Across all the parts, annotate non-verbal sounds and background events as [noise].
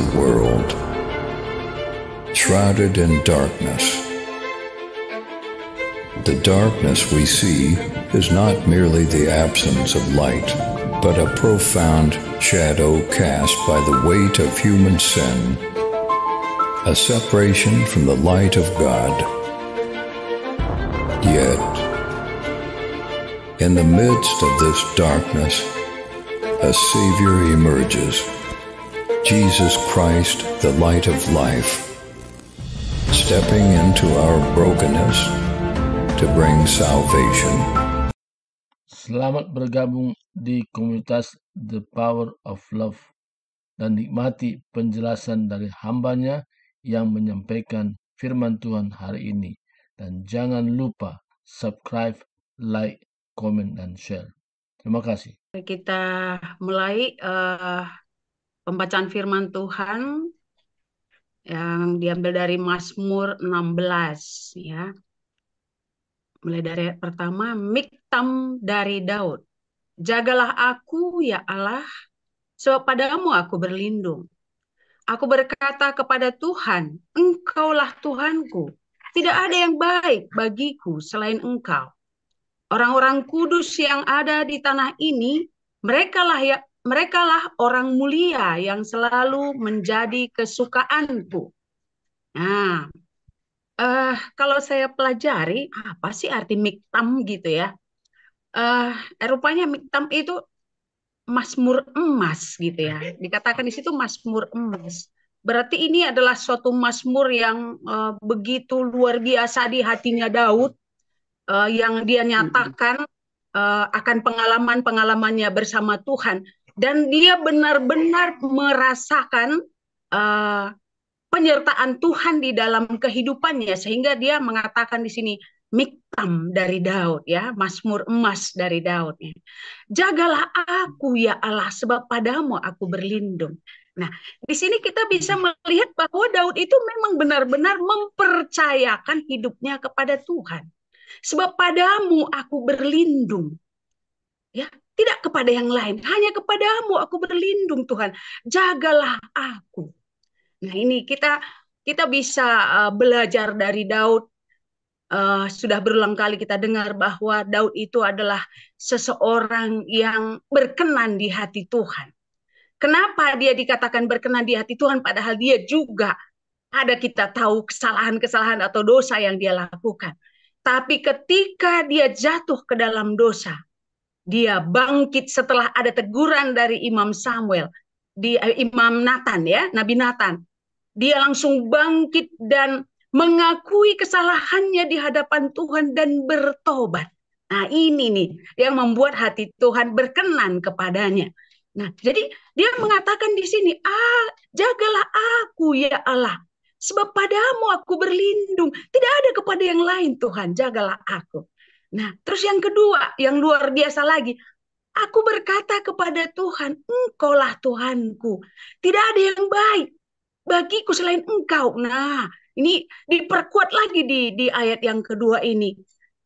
the world, shrouded in darkness. The darkness we see is not merely the absence of light, but a profound shadow cast by the weight of human sin, a separation from the light of God. Yet, in the midst of this darkness, a Savior emerges Jesus Christ, the light of life, stepping into our brokenness to bring salvation. Selamat bergabung di komunitas The Power of Love dan nikmati penjelasan dari hambanya yang menyampaikan firman Tuhan hari ini. Dan jangan lupa subscribe, like, comment, dan share. Terima kasih. Kita mulai uh, pembacaan firman Tuhan yang diambil dari Mazmur 16 ya. Mulai dari ayat pertama, miktam dari Daud. Jagalah aku ya Allah, sebab padamu aku berlindung. Aku berkata kepada Tuhan, Engkaulah Tuhanku. Tidak ada yang baik bagiku selain Engkau. Orang-orang kudus yang ada di tanah ini, merekalah yang merekalah orang mulia yang selalu menjadi kesukaanku. Nah, uh, kalau saya pelajari apa sih arti miktam gitu ya? Uh, rupanya miktam itu masmur emas gitu ya. Dikatakan di situ masmur emas. Berarti ini adalah suatu masmur yang uh, begitu luar biasa di hatinya Daud uh, yang dia nyatakan uh, akan pengalaman-pengalamannya bersama Tuhan dan dia benar-benar merasakan uh, penyertaan Tuhan di dalam kehidupannya sehingga dia mengatakan di sini miktam dari Daud ya Mazmur emas dari Daud ya. jagalah aku ya Allah sebab padamu aku berlindung nah di sini kita bisa melihat bahwa Daud itu memang benar-benar mempercayakan hidupnya kepada Tuhan sebab padamu aku berlindung ya tidak kepada yang lain, hanya kepadamu aku berlindung Tuhan. Jagalah aku. Nah, ini kita kita bisa eh, belajar dari Daud. Uh, sudah berulang kali kita dengar bahwa Daud itu adalah seseorang yang berkenan di hati Tuhan. Kenapa dia dikatakan berkenan di hati Tuhan padahal dia juga ada kita tahu kesalahan-kesalahan atau dosa yang dia lakukan. Tapi ketika dia jatuh ke dalam dosa, dia bangkit setelah ada teguran dari Imam Samuel, di eh, Imam Nathan ya, Nabi Nathan. Dia langsung bangkit dan mengakui kesalahannya di hadapan Tuhan dan bertobat. Nah, ini nih yang membuat hati Tuhan berkenan kepadanya. Nah, jadi dia mengatakan di sini, "Ah, jagalah aku ya Allah, sebab padamu aku berlindung. Tidak ada kepada yang lain Tuhan, jagalah aku." Nah, terus yang kedua, yang luar biasa lagi, aku berkata kepada Tuhan, Engkaulah Tuhanku. Tidak ada yang baik bagiku selain Engkau. Nah, ini diperkuat lagi di di ayat yang kedua ini.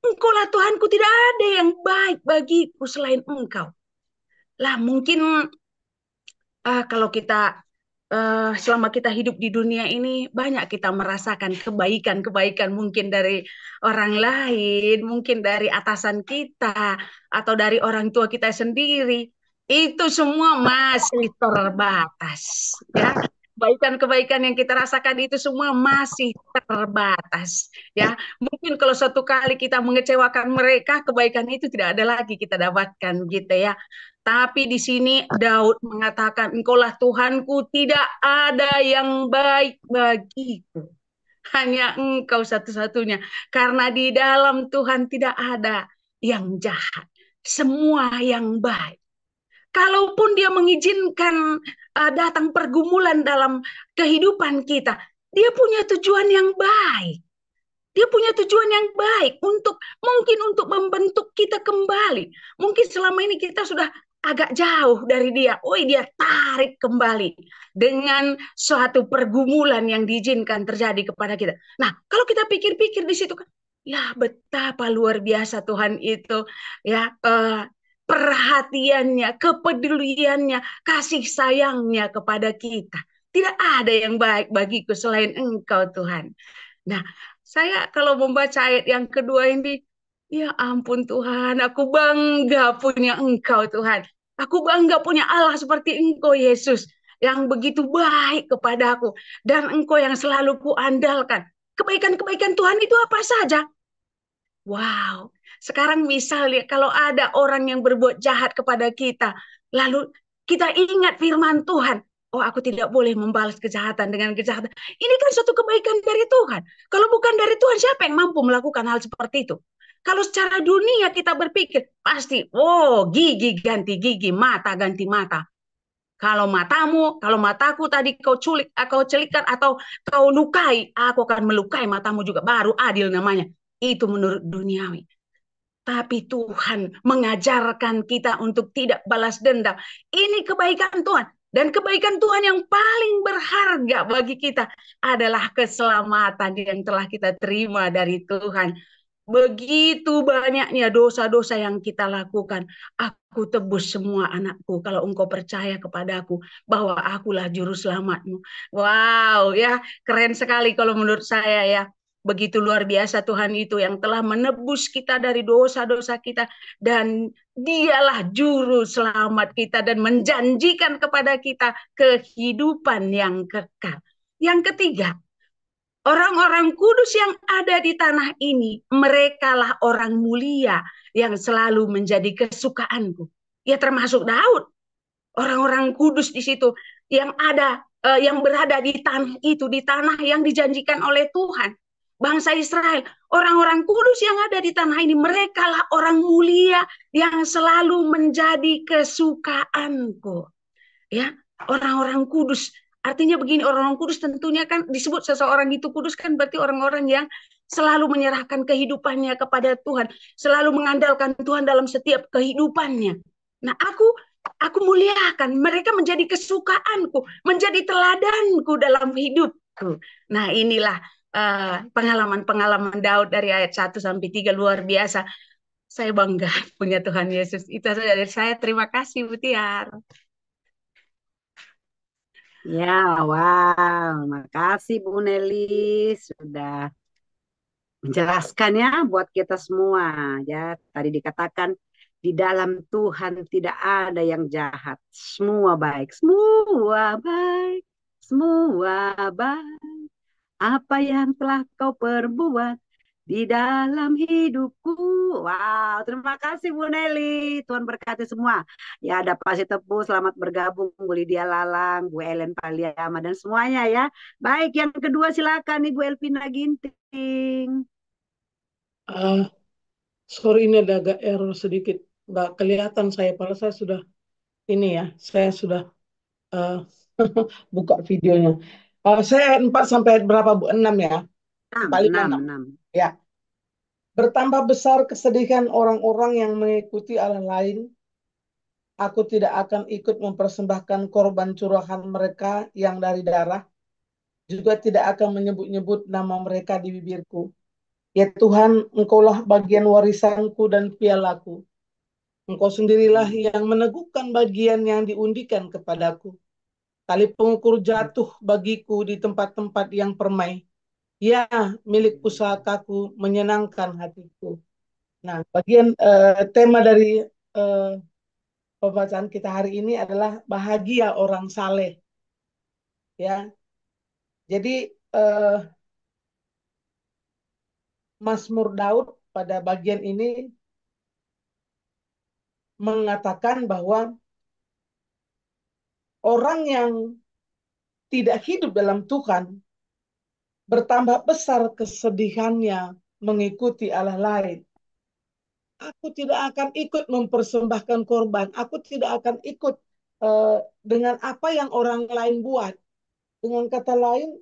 Engkaulah Tuhanku, tidak ada yang baik bagiku selain Engkau. Lah, mungkin uh, kalau kita uh, selama kita hidup di dunia ini banyak kita merasakan kebaikan-kebaikan mungkin dari orang lain, mungkin dari atasan kita atau dari orang tua kita sendiri. Itu semua masih terbatas, ya. Kebaikan-kebaikan yang kita rasakan itu semua masih terbatas, ya. Mungkin kalau suatu kali kita mengecewakan mereka, kebaikan itu tidak ada lagi kita dapatkan, gitu ya. Tapi di sini Daud mengatakan, "Engkaulah Tuhanku, tidak ada yang baik bagiku. Hanya Engkau satu-satunya, karena di dalam Tuhan tidak ada yang jahat, semua yang baik." Kalaupun dia mengizinkan uh, datang pergumulan dalam kehidupan kita, dia punya tujuan yang baik. Dia punya tujuan yang baik untuk mungkin untuk membentuk kita kembali. Mungkin selama ini kita sudah agak jauh dari dia. Oh, dia tarik kembali dengan suatu pergumulan yang diizinkan terjadi kepada kita. Nah, kalau kita pikir-pikir di situ kan, ya betapa luar biasa Tuhan itu ya eh, perhatiannya, kepeduliannya, kasih sayangnya kepada kita. Tidak ada yang baik bagiku selain Engkau Tuhan. Nah, saya kalau membaca ayat yang kedua ini Ya ampun Tuhan, aku bangga punya Engkau Tuhan. Aku bangga punya Allah seperti Engkau Yesus yang begitu baik kepada aku dan Engkau yang selalu kuandalkan. Kebaikan-kebaikan Tuhan itu apa saja? Wow, sekarang misalnya kalau ada orang yang berbuat jahat kepada kita, lalu kita ingat firman Tuhan, oh aku tidak boleh membalas kejahatan dengan kejahatan. Ini kan suatu kebaikan dari Tuhan. Kalau bukan dari Tuhan, siapa yang mampu melakukan hal seperti itu? Kalau secara dunia kita berpikir, pasti, oh gigi ganti gigi, mata ganti mata. Kalau matamu, kalau mataku tadi kau culik, kau celikan atau kau lukai, aku akan melukai matamu juga. Baru adil namanya. Itu menurut duniawi. Tapi Tuhan mengajarkan kita untuk tidak balas dendam. Ini kebaikan Tuhan. Dan kebaikan Tuhan yang paling berharga bagi kita adalah keselamatan yang telah kita terima dari Tuhan. Begitu banyaknya dosa-dosa yang kita lakukan. Aku tebus semua anakku kalau engkau percaya kepada Aku bahwa akulah juru selamatmu. Wow, ya keren sekali kalau menurut saya ya. Begitu luar biasa Tuhan itu yang telah menebus kita dari dosa-dosa kita dan dialah juru selamat kita dan menjanjikan kepada kita kehidupan yang kekal. Yang ketiga, Orang-orang kudus yang ada di tanah ini, merekalah orang mulia yang selalu menjadi kesukaanku. Ya termasuk Daud. Orang-orang kudus di situ yang ada eh, yang berada di tanah itu, di tanah yang dijanjikan oleh Tuhan. Bangsa Israel, orang-orang kudus yang ada di tanah ini, merekalah orang mulia yang selalu menjadi kesukaanku. Ya, orang-orang kudus Artinya begini, orang-orang kudus tentunya kan disebut seseorang itu kudus kan berarti orang-orang yang selalu menyerahkan kehidupannya kepada Tuhan, selalu mengandalkan Tuhan dalam setiap kehidupannya. Nah, aku aku muliakan mereka menjadi kesukaanku, menjadi teladanku dalam hidupku. Nah, inilah eh, pengalaman-pengalaman uh, Daud dari ayat 1 sampai 3 luar biasa. Saya bangga [laughs] punya Tuhan Yesus. Itu saja dari saya. Terima kasih, Butiar. Ya, wow. Makasih Bu Nelly sudah menjelaskan ya buat kita semua. Ya, tadi dikatakan di dalam Tuhan tidak ada yang jahat. Semua baik, semua baik, semua baik. Apa yang telah kau perbuat di dalam hidupku. Wow, terima kasih Bu Nelly. Tuhan berkati semua. Ya, ada Pak Tepu, selamat bergabung Bu Lydia Lalang, Bu Ellen Paliama dan semuanya ya. Baik, yang kedua silakan Ibu Elvina Ginting. Uh, sorry ini ada agak error sedikit. Nggak kelihatan saya, padahal saya sudah ini ya, saya sudah uh, [laughs] buka videonya. Uh, saya 4 sampai berapa Bu? 6 ya? 6, 6. 6. Ya, bertambah besar kesedihan orang-orang yang mengikuti Allah lain. Aku tidak akan ikut mempersembahkan korban curahan mereka yang dari darah. Juga tidak akan menyebut-nyebut nama mereka di bibirku. Ya Tuhan, Engkaulah bagian warisanku dan pialaku. Engkau sendirilah yang meneguhkan bagian yang diundikan kepadaku. Tali pengukur jatuh bagiku di tempat-tempat yang permai. Ya, milik hmm. pusakaku menyenangkan hatiku. Nah, bagian eh, tema dari eh, pembacaan kita hari ini adalah bahagia orang saleh. Ya, jadi eh, Mazmur Daud pada bagian ini mengatakan bahwa orang yang tidak hidup dalam Tuhan bertambah besar kesedihannya mengikuti Allah lain. Aku tidak akan ikut mempersembahkan korban. Aku tidak akan ikut uh, dengan apa yang orang lain buat. Dengan kata lain,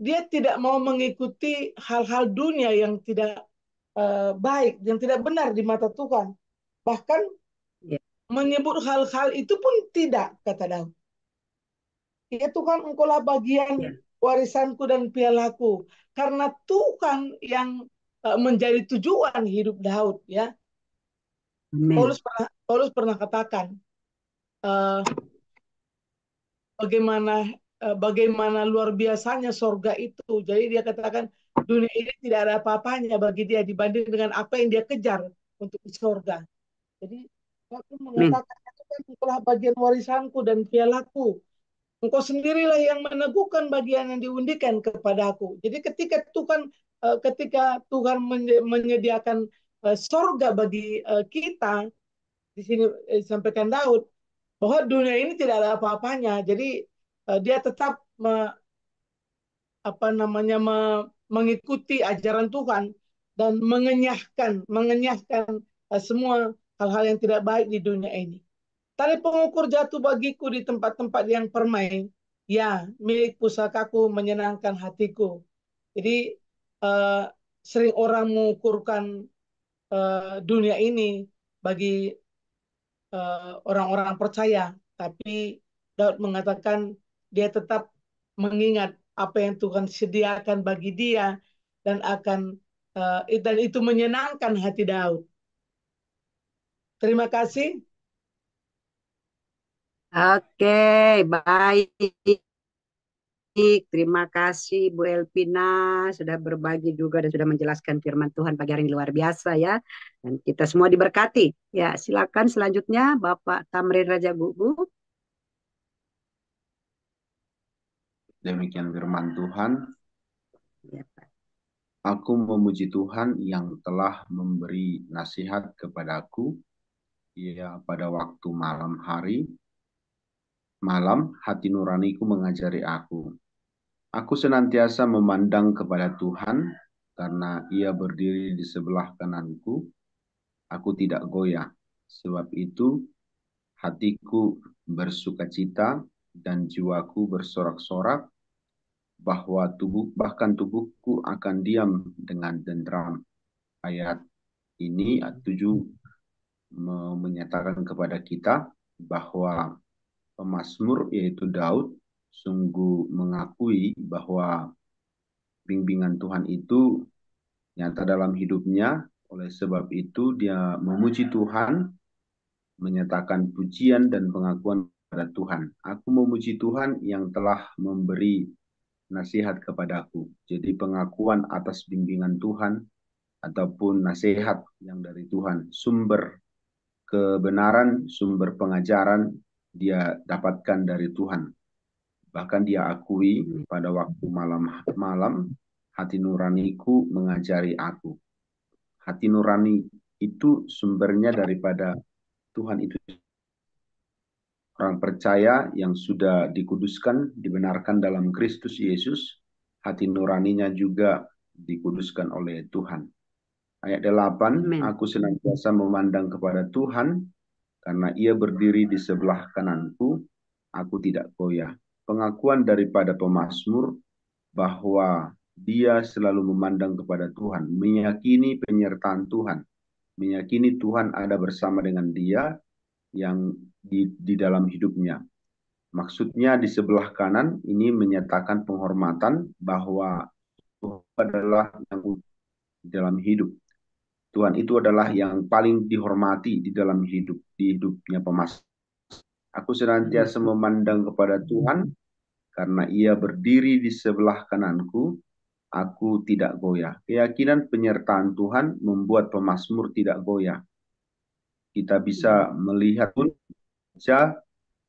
dia tidak mau mengikuti hal-hal dunia yang tidak uh, baik, yang tidak benar di mata Tuhan. Bahkan ya. menyebut hal-hal itu pun tidak, kata Daud. Ya Tuhan, engkaulah bagian yeah warisanku dan pialaku karena Tuhan yang e, menjadi tujuan hidup Daud ya Amen. Paulus pernah Paulus pernah katakan uh, bagaimana uh, bagaimana luar biasanya sorga itu jadi dia katakan dunia ini tidak ada apa-apanya bagi dia dibanding dengan apa yang dia kejar untuk sorga Jadi aku mengatakan itu kan itulah bagian warisanku dan pialaku Engkau sendirilah yang meneguhkan bagian yang diundikan kepadaku. Jadi ketika Tuhan eh, ketika Tuhan menyediakan eh, sorga bagi eh, kita di sini disampaikan Daud bahwa dunia ini tidak ada apa-apanya. Jadi dia tetap me, apa namanya me, mengikuti ajaran Tuhan dan mengenyahkan mengenyahkan semua hal-hal yang tidak baik di dunia ini. Tali pengukur jatuh bagiku di tempat-tempat yang permai. Ya, milik pusakaku menyenangkan hatiku. Jadi uh, sering orang mengukurkan uh, dunia ini bagi eh, orang-orang uh, percaya, tapi Daud mengatakan dia tetap mengingat apa yang Tuhan sediakan bagi dia dan akan uh, dan itu menyenangkan hati Daud. Terima kasih. Oke, baik. Terima kasih Bu Elpina sudah berbagi juga dan sudah menjelaskan firman Tuhan pagi hari ini luar biasa ya. Dan kita semua diberkati. Ya, silakan selanjutnya Bapak Tamrin Raja Gugu. Demikian firman Tuhan. Ya, Aku memuji Tuhan yang telah memberi nasihat kepadaku, ya pada waktu malam hari Malam, hati nuraniku mengajari aku. Aku senantiasa memandang kepada Tuhan karena ia berdiri di sebelah kananku. Aku tidak goyah. Sebab itu, hatiku bersuka cita dan jiwaku bersorak-sorak bahwa tubuh bahkan tubuhku akan diam dengan dendram. Ayat ini ayat 7 menyatakan kepada kita bahwa pemazmur yaitu Daud sungguh mengakui bahwa bimbingan Tuhan itu nyata dalam hidupnya. Oleh sebab itu dia memuji Tuhan, menyatakan pujian dan pengakuan pada Tuhan. Aku memuji Tuhan yang telah memberi nasihat kepadaku. Jadi pengakuan atas bimbingan Tuhan ataupun nasihat yang dari Tuhan, sumber kebenaran, sumber pengajaran dia dapatkan dari Tuhan. Bahkan dia akui hmm. pada waktu malam-malam hati nuraniku mengajari aku. Hati nurani itu sumbernya daripada Tuhan itu orang percaya yang sudah dikuduskan, dibenarkan dalam Kristus Yesus, hati nuraninya juga dikuduskan oleh Tuhan. Ayat 8, Amen. aku senantiasa memandang kepada Tuhan, karena ia berdiri di sebelah kananku, aku tidak goyah. Pengakuan daripada pemazmur bahwa dia selalu memandang kepada Tuhan, meyakini penyertaan Tuhan, meyakini Tuhan ada bersama dengan dia yang di, di dalam hidupnya. Maksudnya di sebelah kanan ini menyatakan penghormatan bahwa Tuhan adalah yang dalam hidup. Tuhan itu adalah yang paling dihormati di dalam hidup di hidupnya pemas. Aku senantiasa hmm. memandang kepada Tuhan karena ia berdiri di sebelah kananku, aku tidak goyah. Keyakinan penyertaan Tuhan membuat pemazmur tidak goyah. Kita bisa melihat pun saja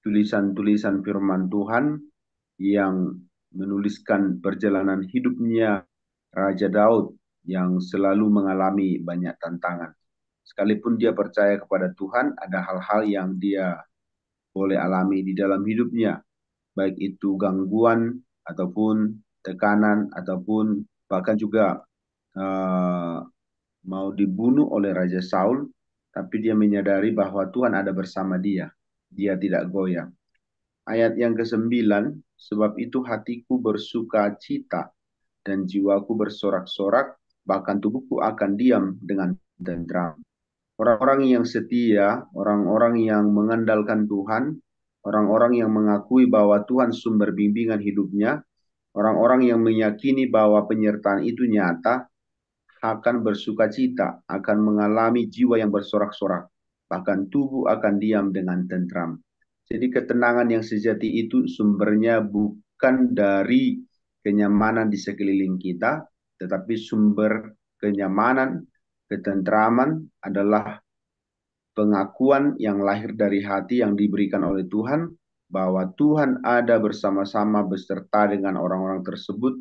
tulisan-tulisan firman Tuhan yang menuliskan perjalanan hidupnya Raja Daud yang selalu mengalami banyak tantangan. Sekalipun dia percaya kepada Tuhan, ada hal-hal yang dia boleh alami di dalam hidupnya, baik itu gangguan ataupun tekanan ataupun bahkan juga uh, mau dibunuh oleh Raja Saul, tapi dia menyadari bahwa Tuhan ada bersama dia. Dia tidak goyang. Ayat yang ke kesembilan, sebab itu hatiku bersuka cita dan jiwaku bersorak-sorak bahkan tubuhku akan diam dengan tentram. Orang-orang yang setia, orang-orang yang mengandalkan Tuhan, orang-orang yang mengakui bahwa Tuhan sumber bimbingan hidupnya, orang-orang yang meyakini bahwa penyertaan itu nyata, akan bersuka cita, akan mengalami jiwa yang bersorak-sorak, bahkan tubuh akan diam dengan tentram. Jadi ketenangan yang sejati itu sumbernya bukan dari kenyamanan di sekeliling kita, tetapi sumber kenyamanan, ketentraman adalah pengakuan yang lahir dari hati yang diberikan oleh Tuhan bahwa Tuhan ada bersama-sama beserta dengan orang-orang tersebut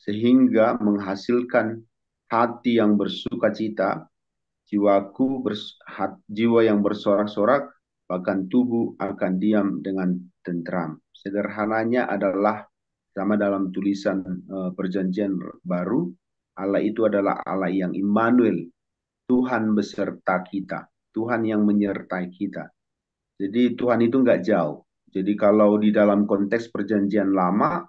sehingga menghasilkan hati yang bersuka cita, jiwaku bers hat, jiwa yang bersorak-sorak, bahkan tubuh akan diam dengan tentram. Sederhananya adalah sama dalam tulisan uh, perjanjian baru, Allah itu adalah Allah yang Immanuel, Tuhan beserta kita, Tuhan yang menyertai kita. Jadi Tuhan itu nggak jauh. Jadi kalau di dalam konteks perjanjian lama,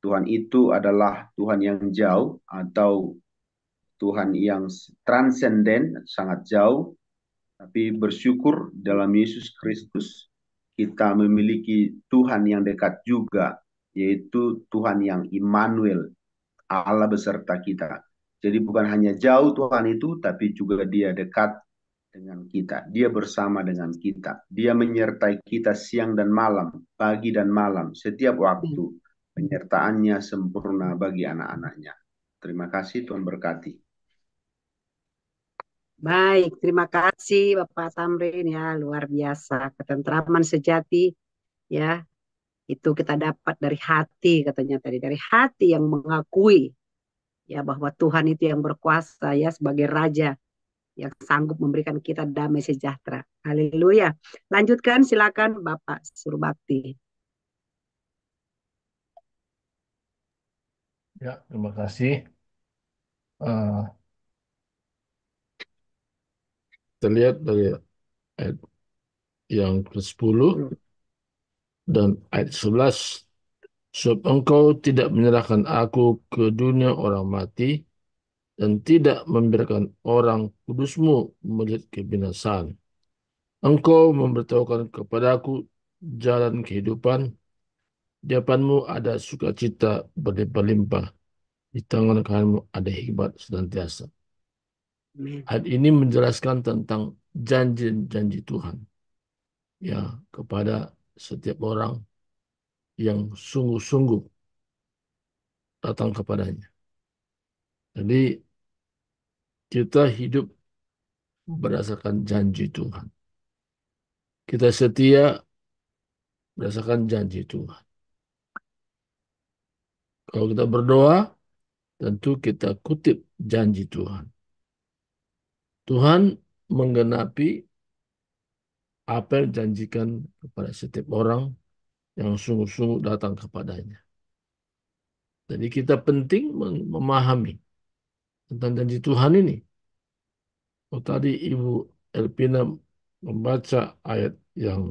Tuhan itu adalah Tuhan yang jauh atau Tuhan yang transenden, sangat jauh. Tapi bersyukur dalam Yesus Kristus, kita memiliki Tuhan yang dekat juga, yaitu Tuhan yang Immanuel, Allah beserta kita. Jadi bukan hanya jauh Tuhan itu, tapi juga dia dekat dengan kita. Dia bersama dengan kita. Dia menyertai kita siang dan malam, pagi dan malam, setiap waktu. Hmm. Penyertaannya sempurna bagi anak-anaknya. Terima kasih Tuhan berkati. Baik, terima kasih Bapak Tamrin ya, luar biasa ketentraman sejati ya itu kita dapat dari hati katanya tadi dari hati yang mengakui ya bahwa Tuhan itu yang berkuasa ya sebagai raja yang sanggup memberikan kita damai sejahtera. Haleluya. Lanjutkan silakan Bapak Surbakti. Ya, terima kasih. Uh, terlihat dari yang ke-10 dan ayat 11 Sebab engkau tidak menyerahkan aku ke dunia orang mati dan tidak memberikan orang kudusmu melihat kebinasaan. Engkau memberitahukan kepadaku jalan kehidupan. Di depanmu ada sukacita berlimpah-limpah. Di tangan kananmu ada hikmat senantiasa. Hmm. Ayat ini menjelaskan tentang janji-janji Tuhan ya kepada setiap orang yang sungguh-sungguh datang kepadanya. Jadi kita hidup berdasarkan janji Tuhan. Kita setia berdasarkan janji Tuhan. Kalau kita berdoa, tentu kita kutip janji Tuhan. Tuhan menggenapi apa yang dijanjikan kepada setiap orang yang sungguh-sungguh datang kepadanya. Jadi kita penting memahami tentang janji Tuhan ini. Oh, tadi Ibu Elpina membaca ayat yang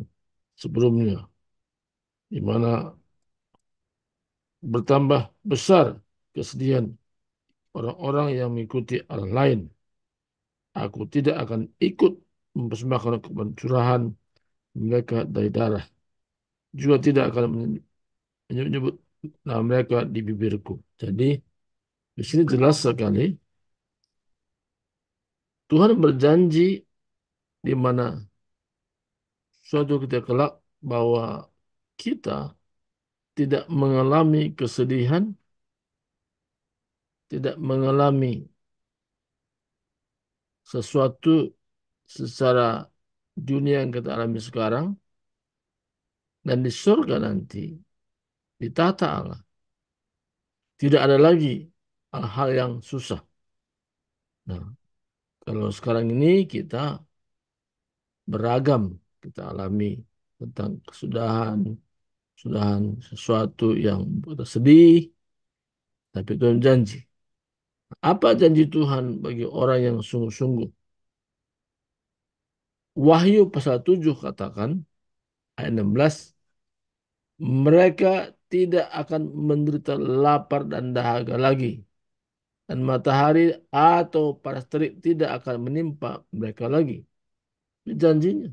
sebelumnya, di mana bertambah besar kesedihan orang-orang yang mengikuti orang lain. Aku tidak akan ikut mempersembahkan kebencuran mereka dari darah. Juga tidak akan menyebut nama mereka di bibirku. Jadi di sini jelas sekali Tuhan berjanji di mana suatu ketika kelak bahwa kita tidak mengalami kesedihan, tidak mengalami sesuatu secara dunia yang kita alami sekarang dan di surga nanti ditata Allah. Tidak ada lagi hal-hal yang susah. Nah, kalau sekarang ini kita beragam kita alami tentang kesudahan, kesudahan sesuatu yang sedih, tapi Tuhan janji. Apa janji Tuhan bagi orang yang sungguh-sungguh Wahyu pasal 7 katakan ayat 16 mereka tidak akan menderita lapar dan dahaga lagi dan matahari atau panas terik tidak akan menimpa mereka lagi. Itu janjinya.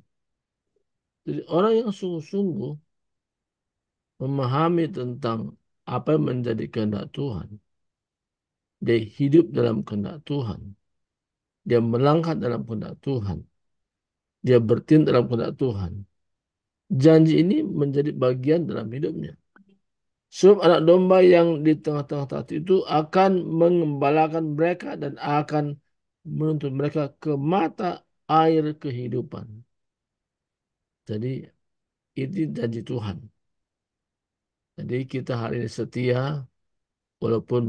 Jadi orang yang sungguh-sungguh memahami tentang apa yang menjadi kehendak Tuhan. Dia hidup dalam kehendak Tuhan. Dia melangkah dalam kehendak Tuhan dia bertindak dalam kehendak Tuhan. Janji ini menjadi bagian dalam hidupnya. Sebab anak domba yang di tengah-tengah tatu itu akan mengembalakan mereka dan akan menuntut mereka ke mata air kehidupan. Jadi ini janji Tuhan. Jadi kita hari ini setia walaupun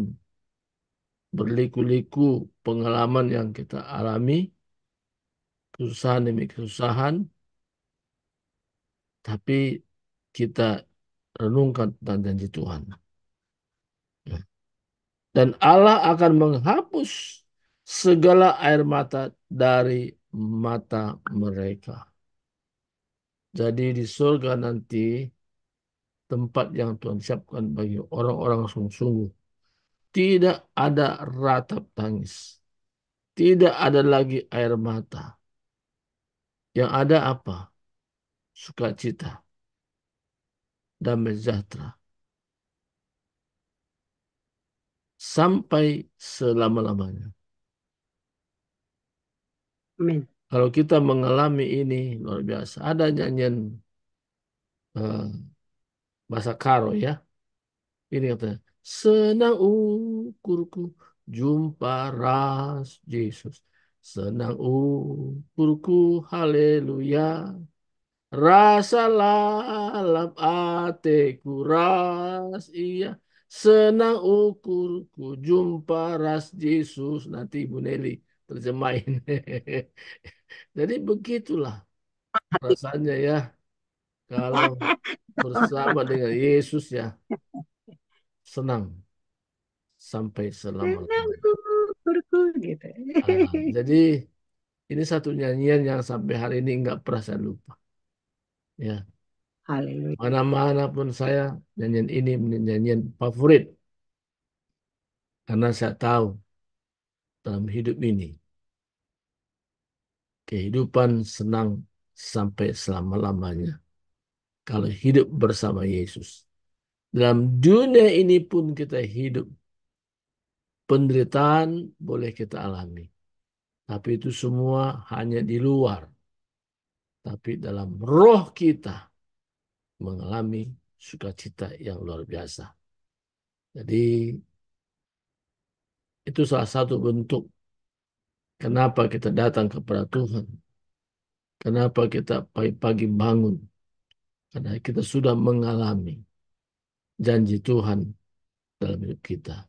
berliku-liku pengalaman yang kita alami, kesusahan demi kesusahan, tapi kita renungkan tentang janji Tuhan. Ya. Dan Allah akan menghapus segala air mata dari mata mereka. Jadi di surga nanti tempat yang Tuhan siapkan bagi orang-orang sungguh-sungguh. Tidak ada ratap tangis. Tidak ada lagi air mata yang ada apa? Sukacita. Damai sejahtera. Sampai selama-lamanya. Amin. Kalau kita mengalami ini luar biasa. Ada nyanyian uh, bahasa Karo ya. Ini katanya. Senang ukurku jumpa ras Yesus Senang ukurku, haleluya. Rasalah alam ateku ras, iya. Senang ukurku, jumpa ras Yesus. Nanti Ibu Nelly terjemahin. [laughs] Jadi begitulah rasanya ya. Kalau bersama dengan Yesus ya. Senang. Sampai selamat gitu. Ah, [laughs] jadi ini satu nyanyian yang sampai hari ini nggak pernah saya lupa. Ya. Haleluya. Mana-mana pun saya nyanyian ini nyanyian favorit. Karena saya tahu dalam hidup ini kehidupan senang sampai selama-lamanya. Kalau hidup bersama Yesus. Dalam dunia ini pun kita hidup Penderitaan boleh kita alami. Tapi itu semua hanya di luar. Tapi dalam roh kita mengalami sukacita yang luar biasa. Jadi itu salah satu bentuk kenapa kita datang kepada Tuhan. Kenapa kita pagi-pagi bangun. Karena kita sudah mengalami janji Tuhan dalam hidup kita.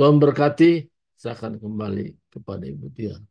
Tuhan berkati, saya akan kembali kepada Ibu Tia.